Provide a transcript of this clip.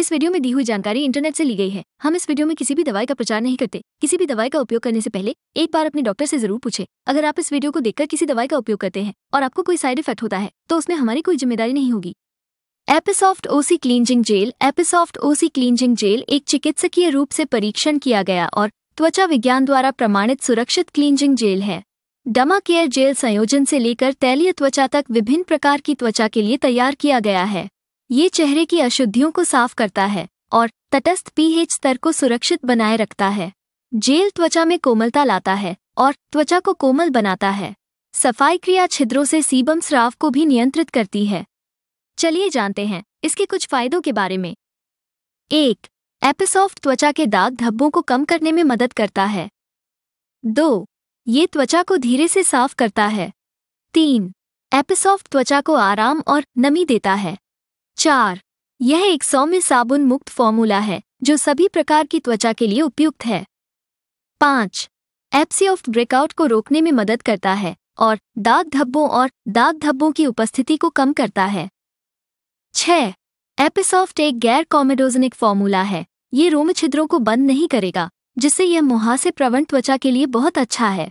इस वीडियो में दी हुई जानकारी इंटरनेट से ली गई है हम इस वीडियो में किसी भी दवाई का प्रचार नहीं करते किसी भी दवाई का उपयोग करने से पहले एक बार अपने डॉक्टर से जरूर पूछे अगर आप इस वीडियो को देखकर किसी दवाई का उपयोग करते हैं और आपको कोई साइड इफेक्ट होता है तो उसमें हमारी कोई जिम्मेदारी नहीं होगी एपिसॉफ्ट ओसी क्लींजिंग जेल एपिसॉफ्ट ओसी क्लींजिंग जेल एक चिकित्सकीय रूप से परीक्षण किया गया और त्वचा विज्ञान द्वारा प्रमाणित सुरक्षित क्लींजिंग जेल है डमा केयर जेल संयोजन से लेकर तैलीय त्वचा तक विभिन्न प्रकार की त्वचा के लिए तैयार किया गया है ये चेहरे की अशुद्धियों को साफ करता है और तटस्थ पीएच स्तर को सुरक्षित बनाए रखता है जेल त्वचा में कोमलता लाता है और त्वचा को कोमल बनाता है सफाई क्रिया छिद्रों से सीबम स्राव को भी नियंत्रित करती है चलिए जानते हैं इसके कुछ फायदों के बारे में एक एपिसॉफ्ट त्वचा के दाग धब्बों को कम करने में मदद करता है दो ये त्वचा को धीरे से साफ करता है तीन एपिसॉफ्ट त्वचा को आराम और नमी देता है चार यह एक सौम्य साबुन मुक्त फॉर्मूला है जो सभी प्रकार की त्वचा के लिए उपयुक्त है पाँच एप्सीऑफ्ट ब्रेकआउट को रोकने में मदद करता है और दाग धब्बों और दाग धब्बों की उपस्थिति को कम करता है छः एपिसॉफ्ट एक गैर कॉमेडोजनिक फॉर्मूला है ये रोम छिद्रों को बंद नहीं करेगा जिससे यह मुहासे प्रवण त्वचा के लिए बहुत अच्छा है